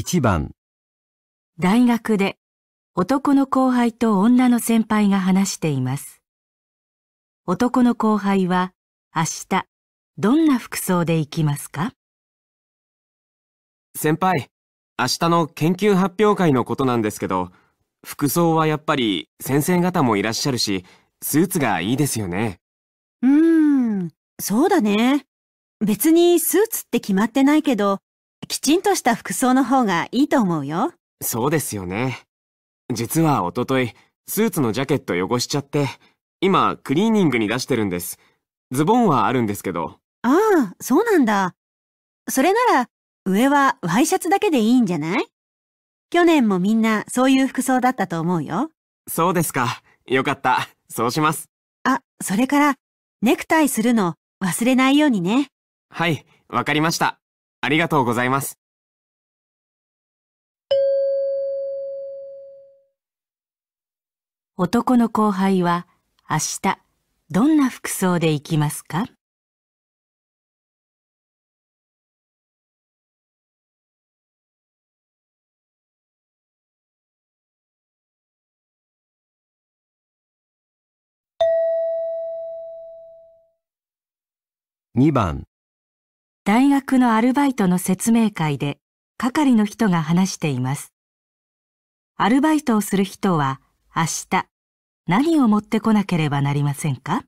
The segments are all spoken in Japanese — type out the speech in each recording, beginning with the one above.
1番大学で男の後輩と女の先輩が話しています。男の後輩は明日どんな服装で行きますか先輩、明日の研究発表会のことなんですけど、服装はやっぱり先生方もいらっしゃるし、スーツがいいですよね。うーん、そうだね。別にスーツって決まってないけど、きちんとした服装の方がいいと思うよ。そうですよね。実はおととい、スーツのジャケット汚しちゃって、今、クリーニングに出してるんです。ズボンはあるんですけど。ああ、そうなんだ。それなら、上はワイシャツだけでいいんじゃない去年もみんなそういう服装だったと思うよ。そうですか。よかった。そうします。あ、それから、ネクタイするの忘れないようにね。はい、わかりました。ありがとうございます。男の後輩は明日どんな服装で行きますか2番大学のアルバイトの説明会で係の人が話しています。アルバイトをする人は明日何を持ってこなければなりませんか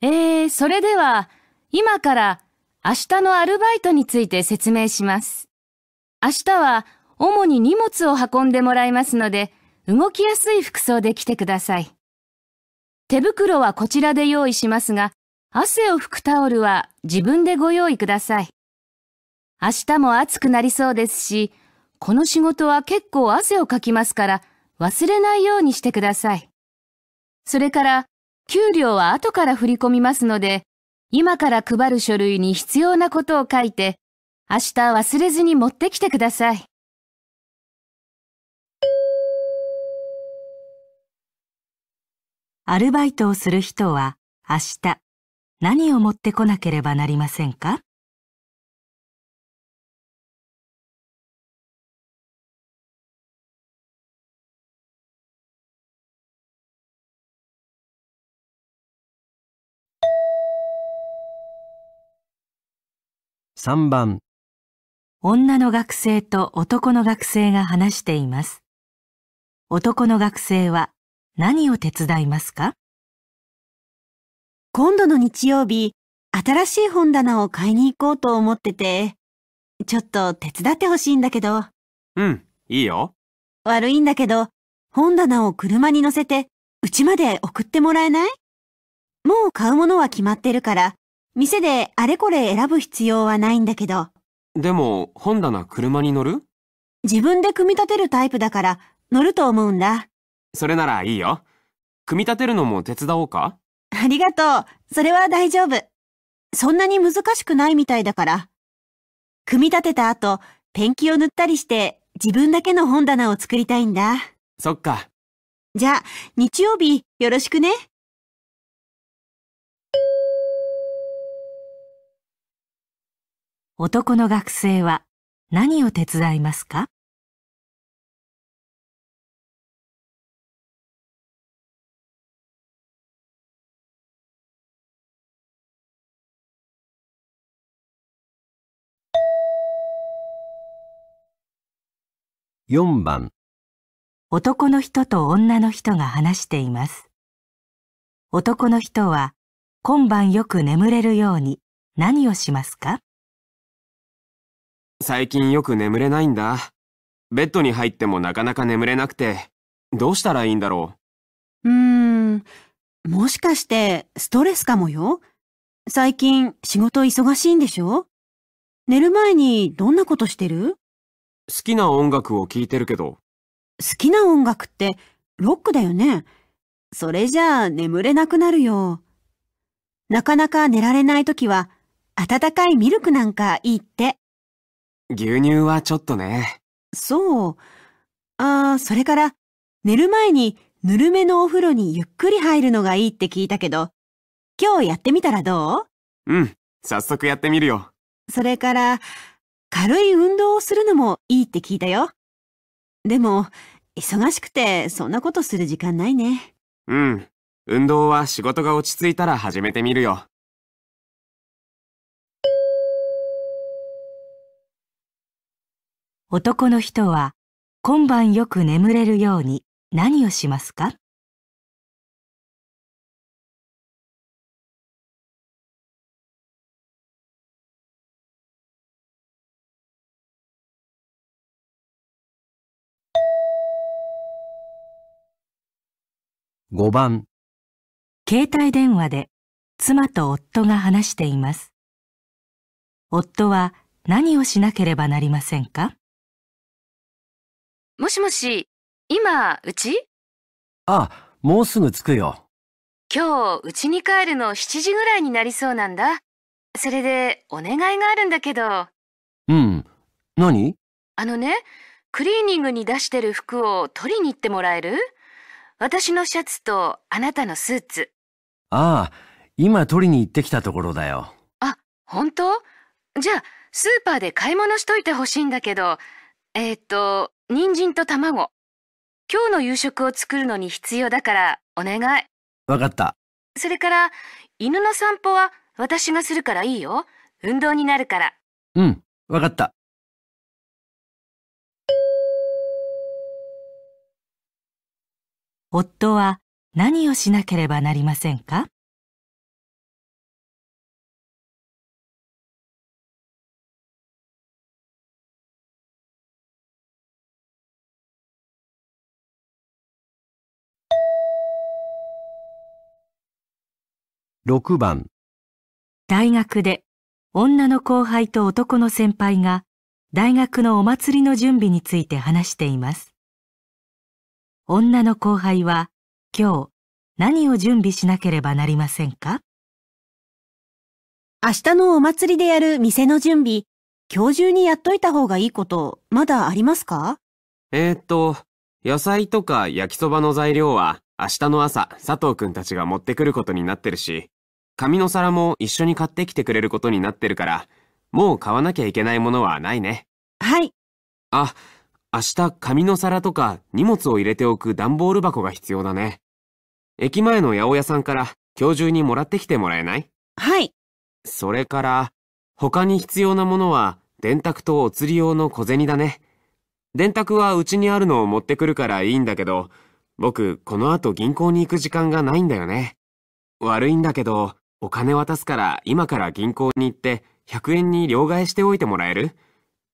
えー、それでは今から明日のアルバイトについて説明します。明日は主に荷物を運んでもらいますので動きやすい服装で来てください。手袋はこちらで用意しますが、汗を拭くタオルは自分でご用意ください。明日も暑くなりそうですし、この仕事は結構汗をかきますから忘れないようにしてください。それから、給料は後から振り込みますので、今から配る書類に必要なことを書いて、明日忘れずに持ってきてください。アルバイトをする人は明日何を持ってこなければなりませんか3番女の学生と男の学生が話しています。男の学生は何を手伝いますか今度の日曜日、新しい本棚を買いに行こうと思ってて、ちょっと手伝ってほしいんだけど。うん、いいよ。悪いんだけど、本棚を車に乗せて、うちまで送ってもらえないもう買うものは決まってるから、店であれこれ選ぶ必要はないんだけど。でも、本棚車に乗る自分で組み立てるタイプだから、乗ると思うんだ。それならいいよ。組み立てるのも手伝おうかありがとう。それは大丈夫。そんなに難しくないみたいだから。組み立てた後、ペンキを塗ったりして、自分だけの本棚を作りたいんだ。そっか。じゃあ、日曜日、よろしくね。男の学生は何を手伝いますか4番男の人と女の人が話しています男の人は今晩よく眠れるように何をしますか最近よく眠れないんだベッドに入ってもなかなか眠れなくてどうしたらいいんだろううーんもしかしてストレスかもよ最近仕事忙しいんでしょ寝る前にどんなことしてる好きな音楽を聴いてるけど。好きな音楽ってロックだよね。それじゃあ眠れなくなるよ。なかなか寝られない時は、温かいミルクなんかいいって。牛乳はちょっとね。そう。ああ、それから、寝る前にぬるめのお風呂にゆっくり入るのがいいって聞いたけど、今日やってみたらどううん、早速やってみるよ。それから、軽い運動をするのもいいって聞いたよ。でも、忙しくてそんなことする時間ないね。うん。運動は仕事が落ち着いたら始めてみるよ。男の人は今晩よく眠れるように何をしますか5番携帯電話で妻と夫が話しています。夫は何をしなければなりませんかもしもし、今、うちあもうすぐ着くよ。今日、うちに帰るの7時ぐらいになりそうなんだ。それで、お願いがあるんだけど。うん。何あのね、クリーニングに出してる服を取りに行ってもらえる私のシャツとあなたのスーツ。ああ、今取りに行ってきたところだよ。あ、本当じゃあ、スーパーで買い物しといてほしいんだけど、えー、っと、人参と卵。今日の夕食を作るのに必要だから、お願い。わかった。それから、犬の散歩は私がするからいいよ。運動になるから。うん、わかった。夫は何をしなければなりませんか6番大学で女の後輩と男の先輩が大学のお祭りの準備について話しています女の後輩は今日何を準備しなければなりませんか明日のお祭りでやる店の準備、今日中にやっといた方がいいこと、まだありますかえー、っと、野菜とか焼きそばの材料は明日の朝佐藤くんたちが持ってくることになってるし、紙の皿も一緒に買ってきてくれることになってるから、もう買わなきゃいけないものはないね。はい。あ、明日紙の皿とか荷物を入れておく段ボール箱が必要だね。駅前の八百屋さんから今日中にもらってきてもらえないはい。それから、他に必要なものは電卓とお釣り用の小銭だね。電卓はうちにあるのを持ってくるからいいんだけど、僕、この後銀行に行く時間がないんだよね。悪いんだけど、お金渡すから今から銀行に行って100円に両替しておいてもらえる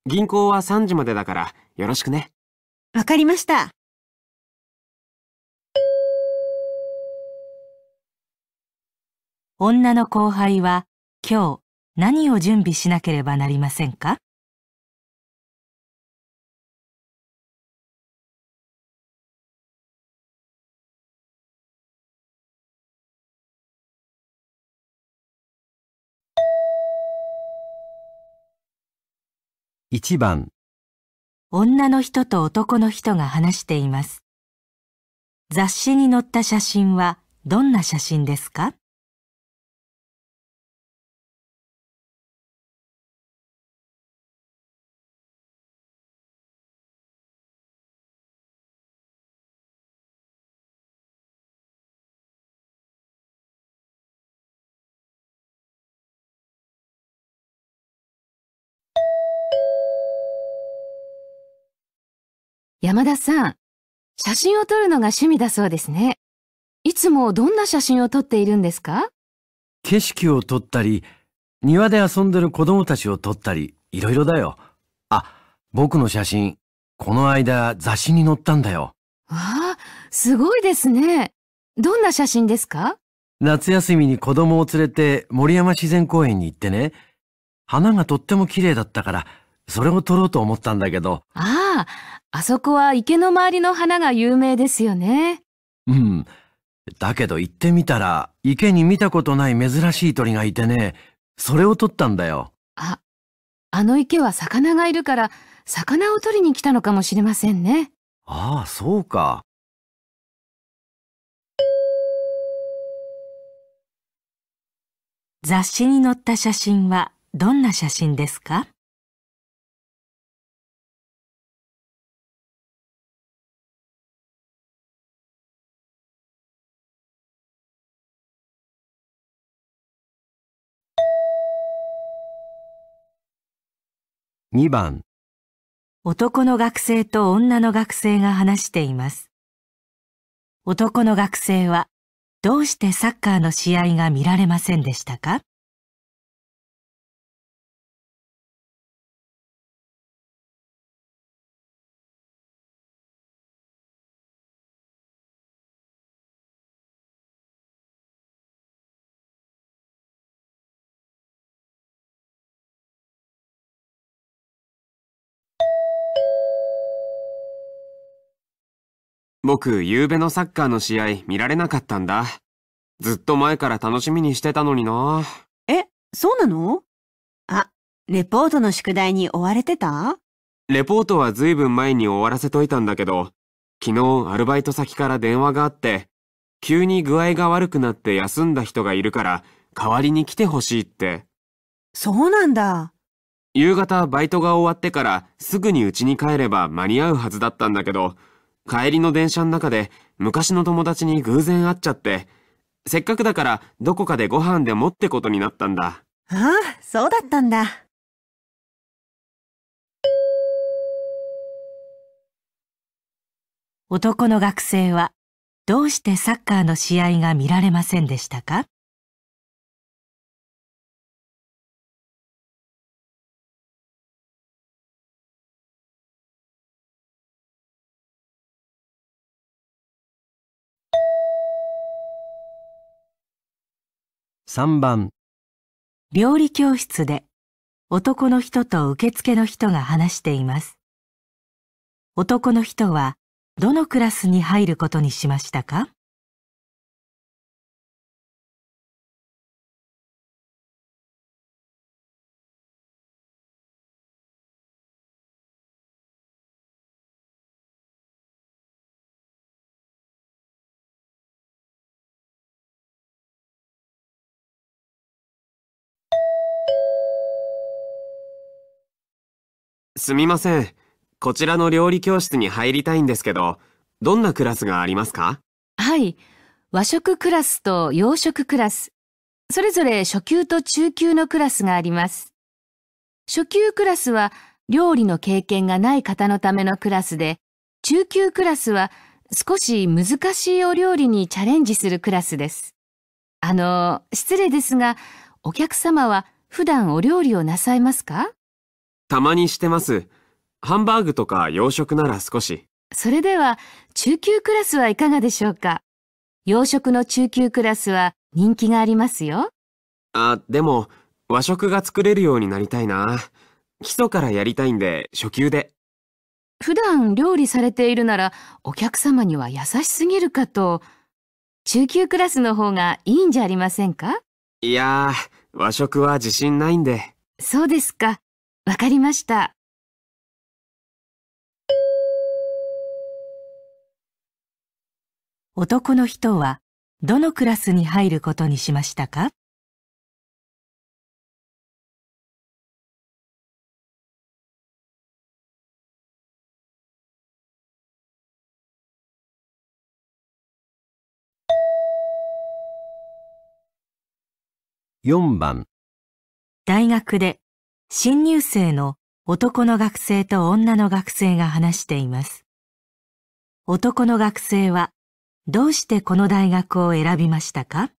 銀行は3時までだからよろしくね。わかりました。女の後輩は今日何を準備しなければなりませんか1番女の人と男の人が話しています。雑誌に載った写真はどんな写真ですか山田さん、写真を撮るのが趣味だそうですね。いつもどんな写真を撮っているんですか景色を撮ったり、庭で遊んでる子供たちを撮ったり、いろいろだよ。あ、僕の写真、この間雑誌に載ったんだよ。わあ、すごいですね。どんな写真ですか夏休みに子供を連れて森山自然公園に行ってね、花がとっても綺麗だったから、それを撮ろうと思ったんだけど。ああ、あそこは池の周りの花が有名ですよね。うん。だけど行ってみたら、池に見たことない珍しい鳥がいてね、それを撮ったんだよ。あ、あの池は魚がいるから、魚を取りに来たのかもしれませんね。ああ、そうか。雑誌に載った写真はどんな写真ですか2番男の学生と女の学生が話しています。男の学生はどうしてサッカーの試合が見られませんでしたか僕、夕べのサッカーの試合見られなかったんだ。ずっと前から楽しみにしてたのにな。え、そうなのあ、レポートの宿題に追われてたレポートはずいぶん前に終わらせといたんだけど、昨日アルバイト先から電話があって、急に具合が悪くなって休んだ人がいるから、代わりに来てほしいって。そうなんだ。夕方バイトが終わってからすぐに家に帰れば間に合うはずだったんだけど、帰りの電車の中で昔の友達に偶然会っちゃって、せっかくだからどこかでご飯でもってことになったんだ。ああ、そうだったんだ。男の学生はどうしてサッカーの試合が見られませんでしたか3番料理教室で男の人と受付の人が話しています男の人はどのクラスに入ることにしましたかすみません。こちらの料理教室に入りたいんですけど、どんなクラスがありますかはい。和食クラスと洋食クラス、それぞれ初級と中級のクラスがあります。初級クラスは料理の経験がない方のためのクラスで、中級クラスは少し難しいお料理にチャレンジするクラスです。あの、失礼ですが、お客様は普段お料理をなさいますかたまにしてます。ハンバーグとか洋食なら少し。それでは、中級クラスはいかがでしょうか洋食の中級クラスは人気がありますよ。あ、でも、和食が作れるようになりたいな。基礎からやりたいんで、初級で。普段料理されているなら、お客様には優しすぎるかと、中級クラスの方がいいんじゃありませんかいやー、和食は自信ないんで。そうですか。わかりました。男の人はどのクラスに入ることにしましたか4番大学で新入生の男の学生と女の学生が話しています。男の学生はどうしてこの大学を選びましたか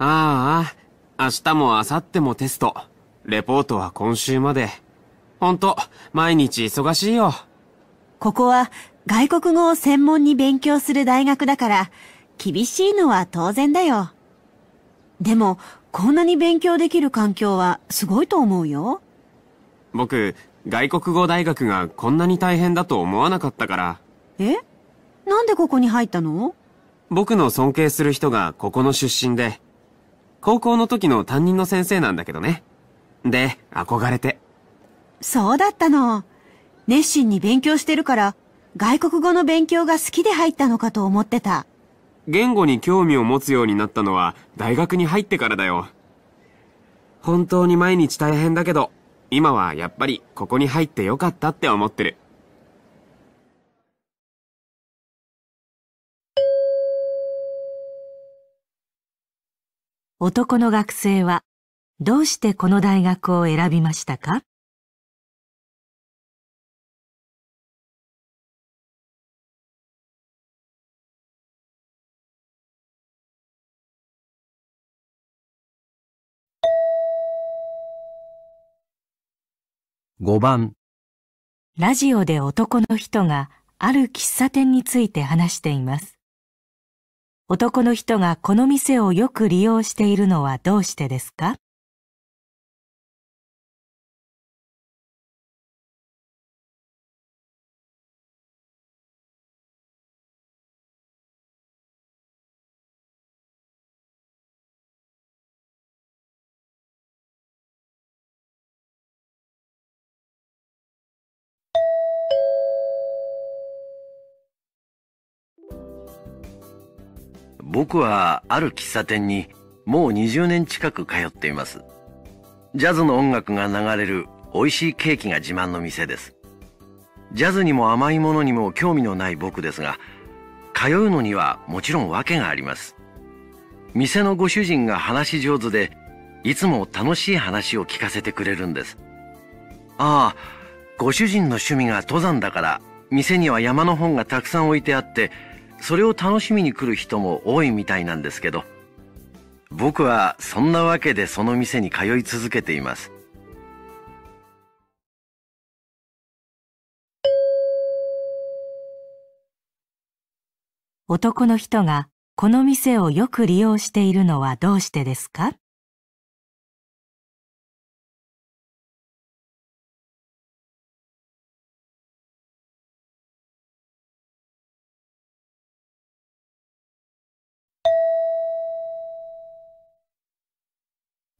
ああ、明日も明後日もテスト。レポートは今週まで。ほんと、毎日忙しいよ。ここは外国語を専門に勉強する大学だから、厳しいのは当然だよ。でも、こんなに勉強できる環境はすごいと思うよ。僕、外国語大学がこんなに大変だと思わなかったから。えなんでここに入ったの僕の尊敬する人がここの出身で、高校の時の担任の先生なんだけどね。で、憧れて。そうだったの。熱心に勉強してるから、外国語の勉強が好きで入ったのかと思ってた。言語に興味を持つようになったのは大学に入ってからだよ。本当に毎日大変だけど、今はやっぱりここに入ってよかったって思ってる。男の学生はどうしてこの大学を選びましたか5番ラジオで男の人がある喫茶店について話しています。男の人がこの店をよく利用しているのはどうしてですか僕はある喫茶店にもう20年近く通っています。ジャズの音楽が流れる美味しいケーキが自慢の店です。ジャズにも甘いものにも興味のない僕ですが、通うのにはもちろん訳があります。店のご主人が話し上手で、いつも楽しい話を聞かせてくれるんです。ああ、ご主人の趣味が登山だから、店には山の本がたくさん置いてあって、それを楽しみに来る人も多いみたいなんですけど、僕はそんなわけでその店に通い続けています。男の人がこの店をよく利用しているのはどうしてですか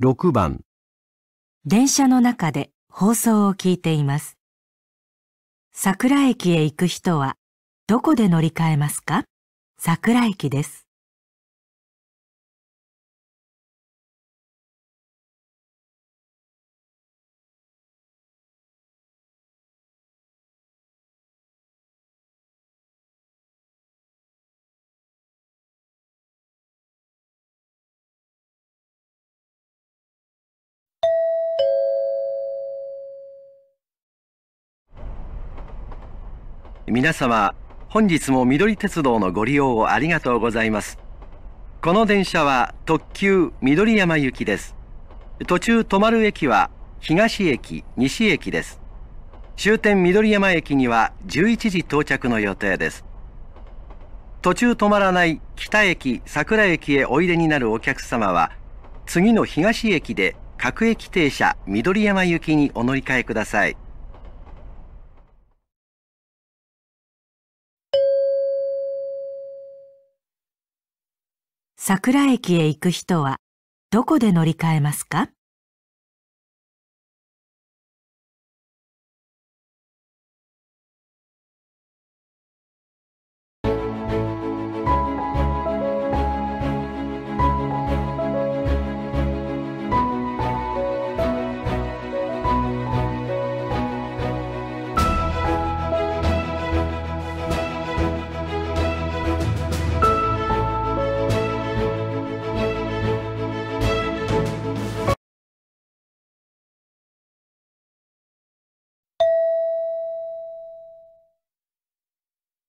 6番電車の中で放送を聞いています。桜駅へ行く人はどこで乗り換えますか桜駅です。皆様本日も緑鉄道のご利用をありがとうございますこの電車は特急緑山行きです途中止まる駅は東駅西駅です終点緑山駅には11時到着の予定です途中止まらない北駅桜駅へおいでになるお客様は次の東駅で各駅停車緑山行きにお乗り換えください。桜駅へ行く人はどこで乗り換えますか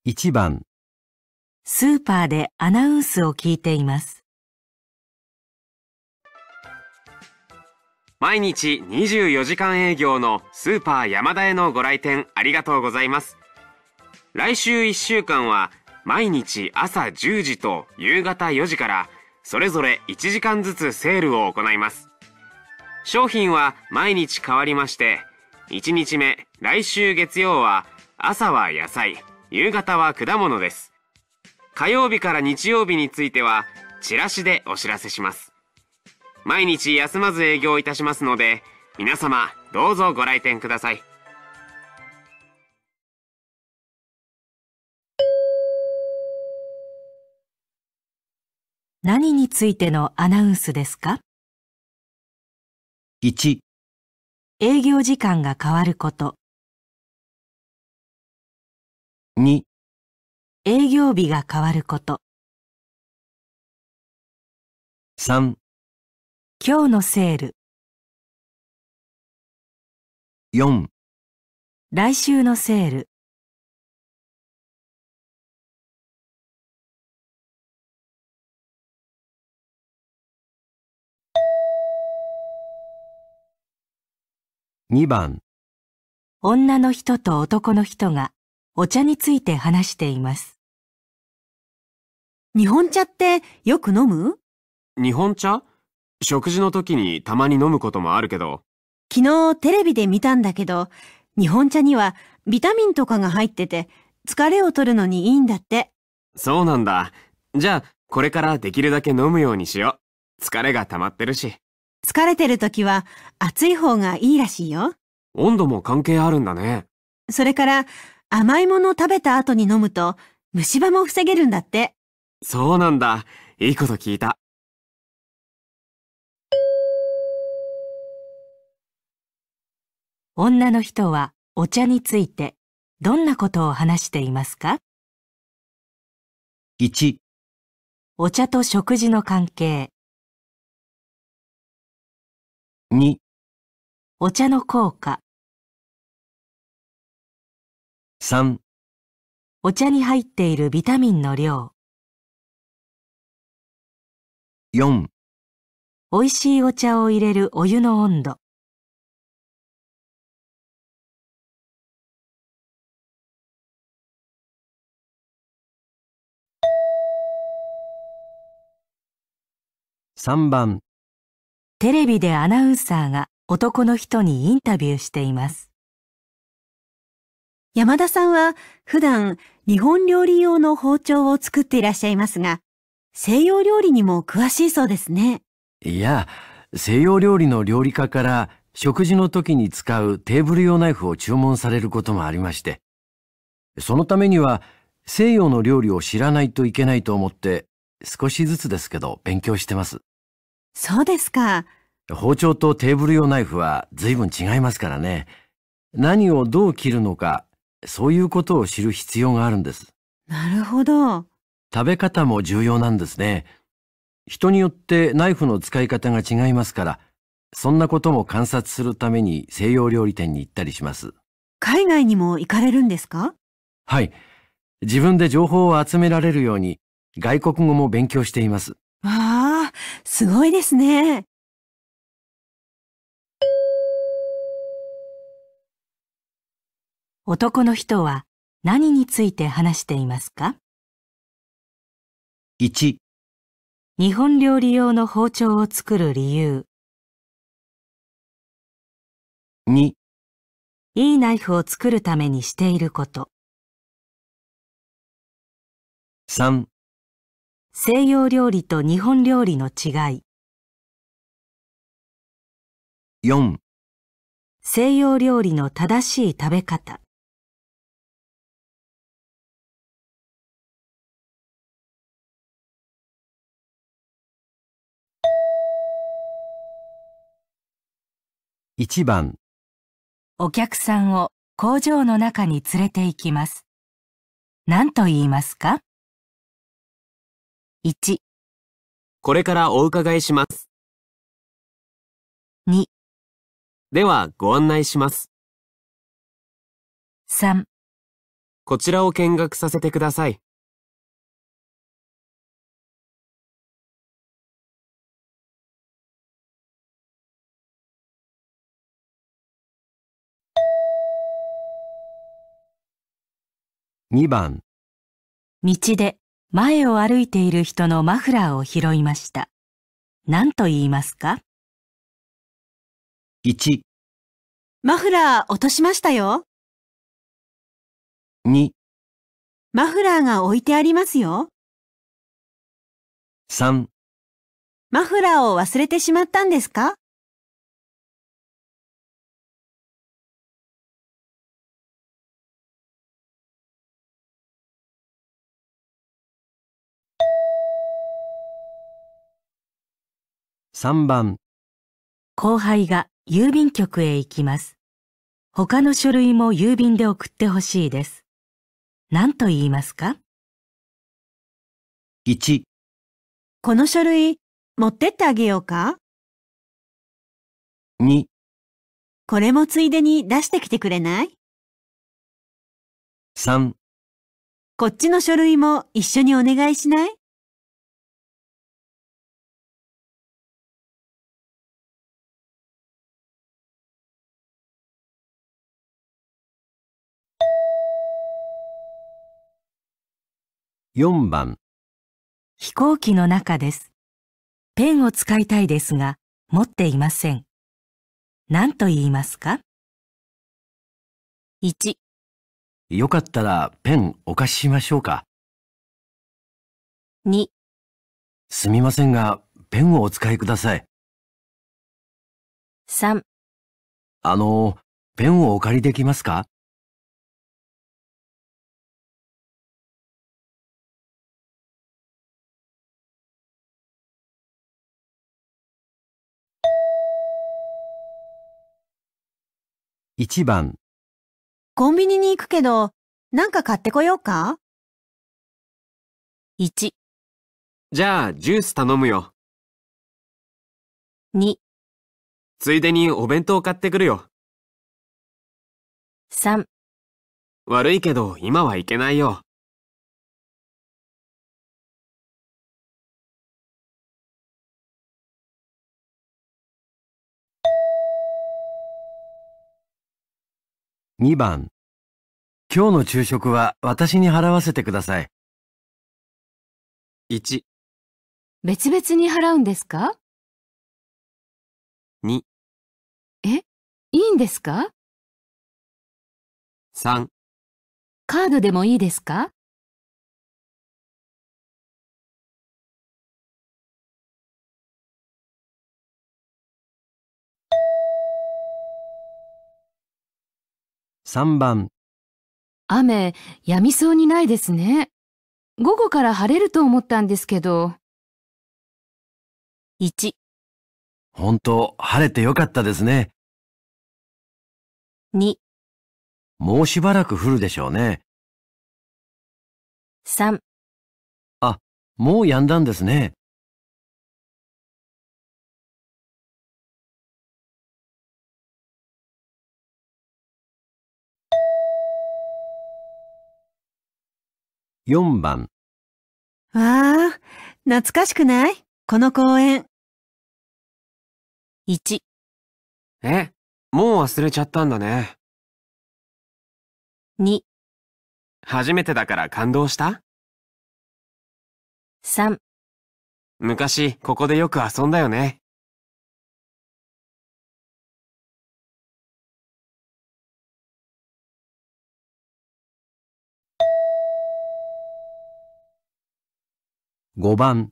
1番スーパーでアナウンスを聞いています毎日24時間営業のスーパー山田へのご来店ありがとうございます来週1週間は毎日朝10時と夕方4時からそれぞれ1時間ずつセールを行います商品は毎日変わりまして1日目来週月曜は朝は野菜夕方は果物です。火曜日から日曜日については、チラシでお知らせします。毎日休まず営業いたしますので、皆様どうぞご来店ください。何についてのアナウンスですか ?1 営業時間が変わること2営業日が変わること3今日のセール4来週のセール2番女の人と男の人がお茶について話しています。日本茶ってよく飲む日本茶食事の時にたまに飲むこともあるけど。昨日テレビで見たんだけど、日本茶にはビタミンとかが入ってて、疲れを取るのにいいんだって。そうなんだ。じゃあ、これからできるだけ飲むようにしよう。疲れが溜まってるし。疲れてる時は暑い方がいいらしいよ。温度も関係あるんだね。それから、甘いものを食べた後に飲むと虫歯も防げるんだって。そうなんだ。いいこと聞いた。女の人はお茶についてどんなことを話していますか ?1 お茶と食事の関係2お茶の効果3お茶に入っているビタミンの量4美味しいお茶を入れるお湯の温度3番テレビでアナウンサーが男の人にインタビューしています。山田さんは普段日本料理用の包丁を作っていらっしゃいますが、西洋料理にも詳しいそうですね。いや、西洋料理の料理家から食事の時に使うテーブル用ナイフを注文されることもありまして、そのためには西洋の料理を知らないといけないと思って少しずつですけど勉強してます。そうですか。包丁とテーブル用ナイフは随分違いますからね。何をどう切るのかそういうことを知る必要があるんです。なるほど。食べ方も重要なんですね。人によってナイフの使い方が違いますから、そんなことも観察するために西洋料理店に行ったりします。海外にも行かれるんですかはい。自分で情報を集められるように、外国語も勉強しています。わあ、すごいですね。男の人は何について話していますか ?1 日本料理用の包丁を作る理由2いいナイフを作るためにしていること3西洋料理と日本料理の違い4西洋料理の正しい食べ方1番お客さんを工場の中に連れて行きます。何と言いますか ?1 これからお伺いします。2ではご案内します。3こちらを見学させてください。2番道で前を歩いている人のマフラーを拾いました。何と言いますか ?1 マフラー落としましたよ。2マフラーが置いてありますよ。3マフラーを忘れてしまったんですか3番後輩が郵便局へ行きます。他の書類も郵便で送ってほしいです。何と言いますか ?1 この書類持ってってあげようか ?2 これもついでに出してきてくれない ?3 こっちの書類も一緒にお願いしない4番飛行機の中です。ペンを使いたいですが、持っていません。何と言いますか ?1。よかったらペンお貸ししましょうか。2。すみませんが、ペンをお使いください。3。あの、ペンをお借りできますか1番コンビニに行くけど、なんか買ってこようか ?1、じゃあ、ジュース頼むよ。2、ついでにお弁当買ってくるよ。3悪いけど、今はいけないよ。2番。今日の昼食は私に払わせてください。1。別々に払うんですか ?2。え、いいんですか ?3。カードでもいいですか3番雨、やみそうにないですね。午後から晴れると思ったんですけど。1、本当、晴れてよかったですね。2、もうしばらく降るでしょうね。3、あ、もう止んだんですね。4番わあ、懐かしくないこの公園。1え、もう忘れちゃったんだね。2初めてだから感動した3昔ここでよく遊んだよね。5番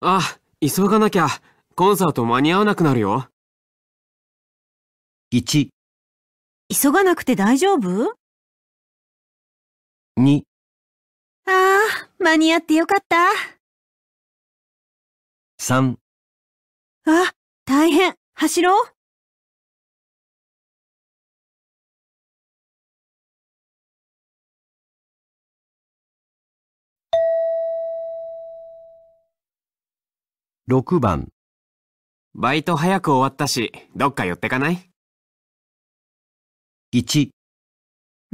あ、急がなきゃ。コンサート間に合わなくなるよ。1急がなくて大丈夫 ?2 ああ、間に合ってよかった。3あ、大変。走ろう。6番バイト早く終わったし、どっか寄ってかない ?1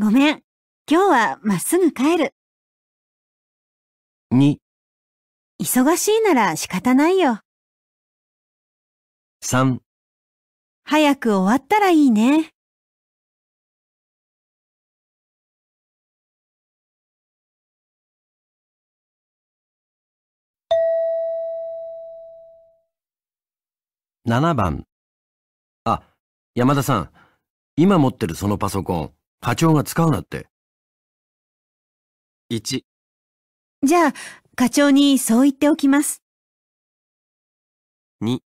ごめん、今日はまっすぐ帰る。2忙しいなら仕方ないよ。3早く終わったらいいね。7番。あ、山田さん。今持ってるそのパソコン、課長が使うなって。1。じゃあ、課長にそう言っておきます。2。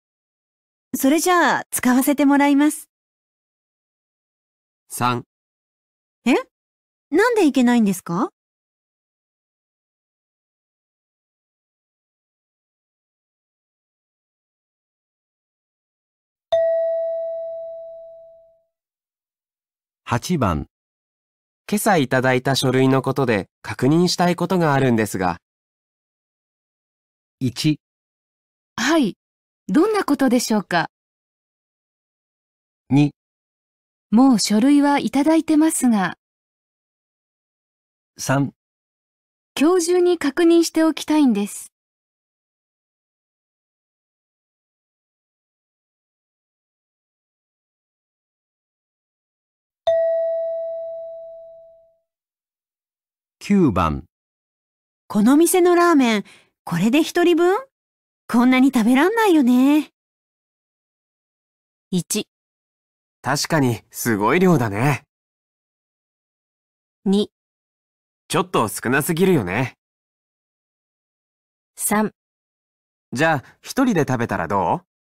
それじゃあ、使わせてもらいます。3。えなんでいけないんですか8番今朝いただいた書類のことで確認したいことがあるんですが。1はい、どんなことでしょうか。2もう書類はいただいてますが。3今日中に確認しておきたいんです。9番この店のラーメン、これで一人分こんなに食べらんないよね。1、確かにすごい量だね。2、ちょっと少なすぎるよね。3、じゃあ一人で食べたらどう